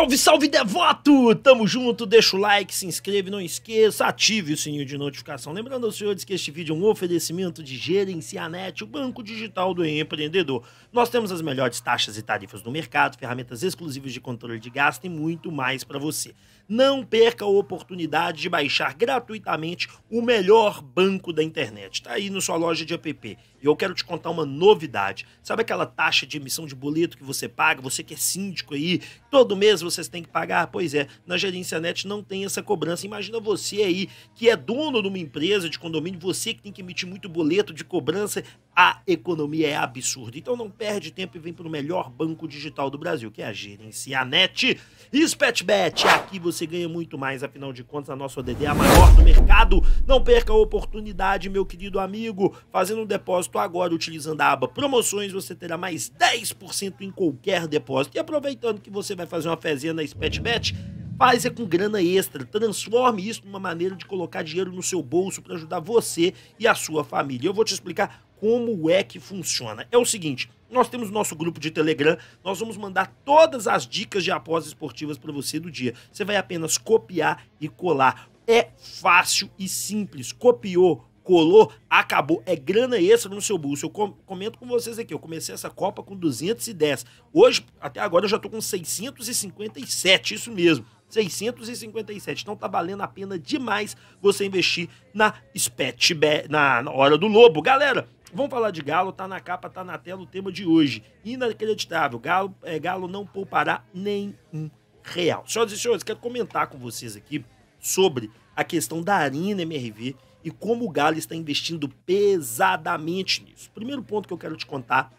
Salve, salve devoto! Tamo junto, deixa o like, se inscreve, não esqueça, ative o sininho de notificação. Lembrando aos senhores que este vídeo é um oferecimento de Gerencianet, o banco digital do empreendedor. Nós temos as melhores taxas e tarifas do mercado, ferramentas exclusivas de controle de gasto e muito mais para você. Não perca a oportunidade de baixar gratuitamente o melhor banco da internet. Tá aí na sua loja de app. E eu quero te contar uma novidade. Sabe aquela taxa de emissão de boleto que você paga? Você que é síndico aí, todo mês você vocês têm que pagar. Pois é, na gerência net não tem essa cobrança. Imagina você aí que é dono de uma empresa de condomínio, você que tem que emitir muito boleto de cobrança, a economia é absurda. Então não perde tempo e vem para o melhor banco digital do Brasil, que é a Gerencianet. E Spetbet, aqui você ganha muito mais, afinal de contas a nossa ODD é a maior do mercado. Não perca a oportunidade, meu querido amigo. Fazendo um depósito agora utilizando a aba promoções, você terá mais 10% em qualquer depósito. E aproveitando que você vai fazer uma fezinha freguesia na Spetbet, faz é com grana extra. Transforme isso numa maneira de colocar dinheiro no seu bolso para ajudar você e a sua família. Eu vou te explicar como é que funciona. É o seguinte, nós temos nosso grupo de Telegram, nós vamos mandar todas as dicas de apostas esportivas para você do dia. Você vai apenas copiar e colar. É fácil e simples. Copiou, colou, acabou. É grana extra no seu bolso. Eu comento com vocês aqui, eu comecei essa Copa com 210. Hoje, até agora, eu já tô com 657, isso mesmo. 657. Então tá valendo a pena demais você investir na Spet, na, na Hora do Lobo. Galera, Vamos falar de Galo, tá na capa, tá na tela o tema de hoje. Inacreditável, Galo, é, Galo não poupará nem um real. Senhoras e senhores, quero comentar com vocês aqui sobre a questão da Arena MRV e como o Galo está investindo pesadamente nisso. O primeiro ponto que eu quero te contar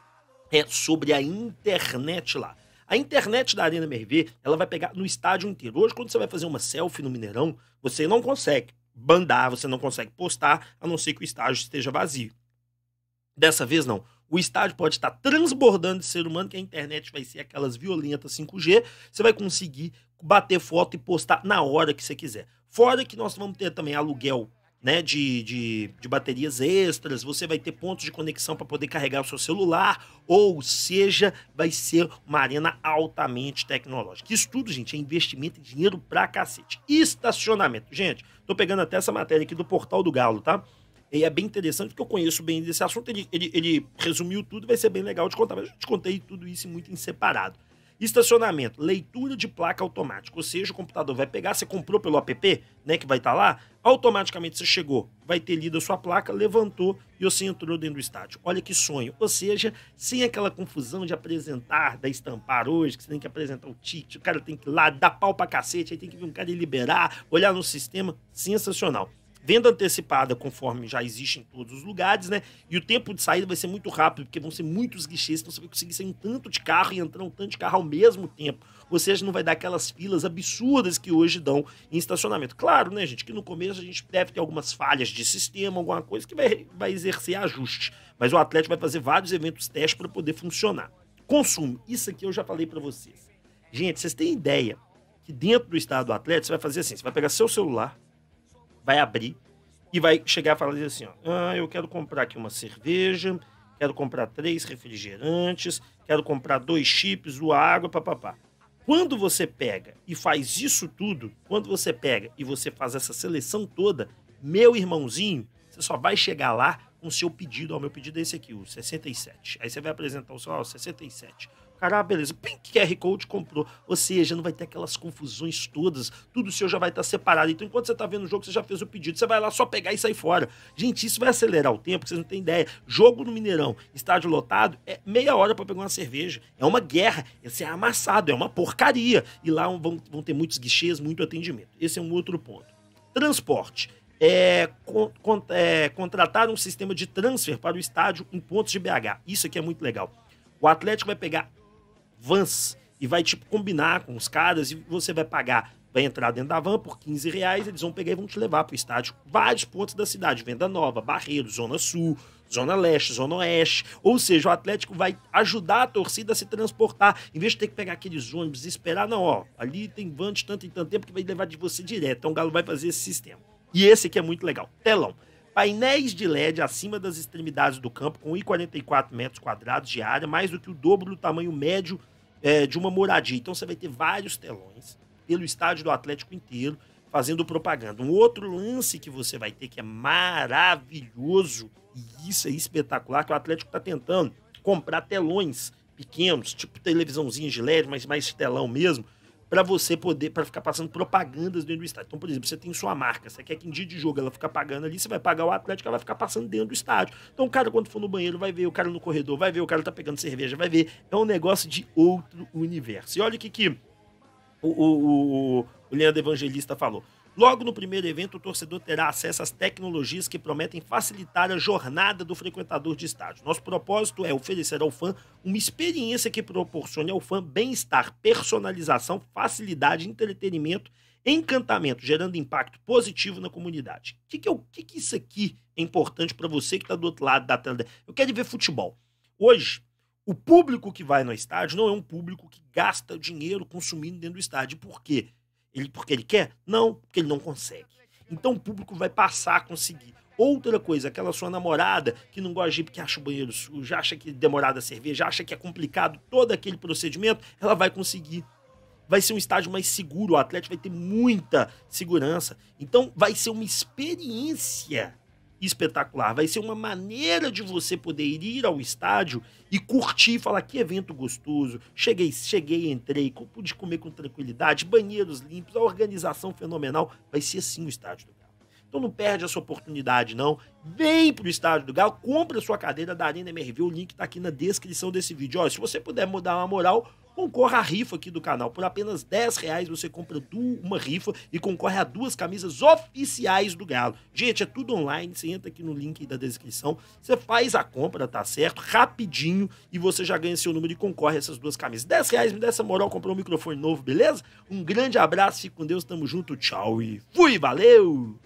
é sobre a internet lá. A internet da Arena Mervê, ela vai pegar no estádio inteiro. Hoje, quando você vai fazer uma selfie no Mineirão, você não consegue bandar, você não consegue postar, a não ser que o estádio esteja vazio. Dessa vez, não. O estádio pode estar transbordando de ser humano, que a internet vai ser aquelas violentas 5G. Você vai conseguir bater foto e postar na hora que você quiser. Fora que nós vamos ter também aluguel né, de, de, de baterias extras, você vai ter pontos de conexão para poder carregar o seu celular, ou seja, vai ser uma arena altamente tecnológica. Isso tudo, gente, é investimento em dinheiro pra cacete. estacionamento. Gente, tô pegando até essa matéria aqui do Portal do Galo, tá? E é bem interessante, porque eu conheço bem desse assunto. Ele, ele, ele resumiu tudo, vai ser bem legal de contar. Mas eu te contei tudo isso muito em separado. Estacionamento, leitura de placa automática, ou seja, o computador vai pegar, você comprou pelo app, né, que vai estar tá lá, automaticamente você chegou, vai ter lido a sua placa, levantou e você entrou dentro do estádio. Olha que sonho, ou seja, sem aquela confusão de apresentar, da estampar hoje, que você tem que apresentar o ticket, o cara tem que ir lá, dar pau pra cacete, aí tem que vir um cara e liberar, olhar no sistema, sensacional venda antecipada conforme já existe em todos os lugares, né? E o tempo de saída vai ser muito rápido, porque vão ser muitos guichês, então você vai conseguir sair um tanto de carro e entrar um tanto de carro ao mesmo tempo. Ou seja, não vai dar aquelas filas absurdas que hoje dão em estacionamento. Claro, né, gente, que no começo a gente deve ter algumas falhas de sistema, alguma coisa que vai, vai exercer ajuste. Mas o Atlético vai fazer vários eventos testes para poder funcionar. Consumo, isso aqui eu já falei para vocês. Gente, vocês têm ideia que dentro do estado do Atlético você vai fazer assim, você vai pegar seu celular, vai abrir e vai chegar e falar assim: ó, ah, eu quero comprar aqui uma cerveja, quero comprar três refrigerantes, quero comprar dois chips, o água, papapá. Quando você pega e faz isso tudo, quando você pega e você faz essa seleção toda, meu irmãozinho, você só vai chegar lá com o seu pedido. Ó, meu pedido é esse aqui, o 67. Aí você vai apresentar o seu, ó, 67 cara, ah, beleza, pim, QR Code comprou. Ou seja, não vai ter aquelas confusões todas, tudo seu já vai estar tá separado. Então, enquanto você está vendo o jogo, você já fez o pedido, você vai lá só pegar e sair fora. Gente, isso vai acelerar o tempo, vocês não têm ideia. Jogo no Mineirão, estádio lotado, é meia hora para pegar uma cerveja. É uma guerra, você é amassado, é uma porcaria. E lá vão, vão ter muitos guichês, muito atendimento. Esse é um outro ponto. Transporte. É, con é, contratar um sistema de transfer para o estádio em pontos de BH. Isso aqui é muito legal. O Atlético vai pegar vans e vai, tipo, combinar com os caras e você vai pagar. Vai entrar dentro da van por 15 reais, eles vão pegar e vão te levar pro estádio. Vários pontos da cidade, Venda Nova, Barreiro Zona Sul, Zona Leste, Zona Oeste. Ou seja, o Atlético vai ajudar a torcida a se transportar. Em vez de ter que pegar aqueles ônibus e esperar, não, ó, ali tem van de tanto e tanto tempo que vai levar de você direto. Então o Galo vai fazer esse sistema. E esse aqui é muito legal. Telão. Painéis de LED acima das extremidades do campo, com 1,44 metros quadrados de área, mais do que o dobro do tamanho médio é, de uma moradia. Então você vai ter vários telões pelo estádio do Atlético inteiro fazendo propaganda. Um outro lance que você vai ter que é maravilhoso e isso é espetacular que o Atlético está tentando comprar telões pequenos, tipo televisãozinha de LED, mas mais telão mesmo, para você poder, para ficar passando propagandas dentro do estádio. Então, por exemplo, você tem sua marca, você quer que em dia de jogo ela fica pagando ali, você vai pagar o Atlético, ela vai ficar passando dentro do estádio. Então, o cara, quando for no banheiro, vai ver, o cara no corredor vai ver, o cara tá pegando cerveja, vai ver. É um negócio de outro universo. E olha o que, que o, o, o, o Leandro Evangelista falou. Logo no primeiro evento, o torcedor terá acesso às tecnologias que prometem facilitar a jornada do frequentador de estádio. Nosso propósito é oferecer ao fã uma experiência que proporcione ao fã bem-estar, personalização, facilidade, entretenimento, encantamento, gerando impacto positivo na comunidade. O que, que, é que, que isso aqui é importante para você que está do outro lado da tela? Eu quero ver futebol. Hoje, o público que vai no estádio não é um público que gasta dinheiro consumindo dentro do estádio. Por quê? ele porque ele quer? Não, porque ele não consegue. Então o público vai passar a conseguir. Outra coisa, aquela sua namorada que não gosta de ir porque acha o banheiro sujo, acha que é demorada a cerveja, acha que é complicado todo aquele procedimento, ela vai conseguir. Vai ser um estágio mais seguro, o atleta vai ter muita segurança. Então vai ser uma experiência espetacular. Vai ser uma maneira de você poder ir ao estádio e curtir, falar que evento gostoso. Cheguei, cheguei, entrei, pude comer com tranquilidade, banheiros limpos, a organização fenomenal. Vai ser assim o estádio do Galo. Então não perde essa oportunidade não. Vem pro estádio do Galo, compra sua cadeira da Arena MRV, o link tá aqui na descrição desse vídeo. Ó, se você puder mudar uma moral, Concorra à rifa aqui do canal. Por apenas 10 reais você compra uma rifa e concorre a duas camisas oficiais do Galo. Gente, é tudo online. Você entra aqui no link da descrição. Você faz a compra, tá certo? Rapidinho e você já ganha seu número e concorre a essas duas camisas. 10 reais, me dá essa moral, comprou um microfone novo, beleza? Um grande abraço, fique com Deus, tamo junto, tchau e fui, valeu!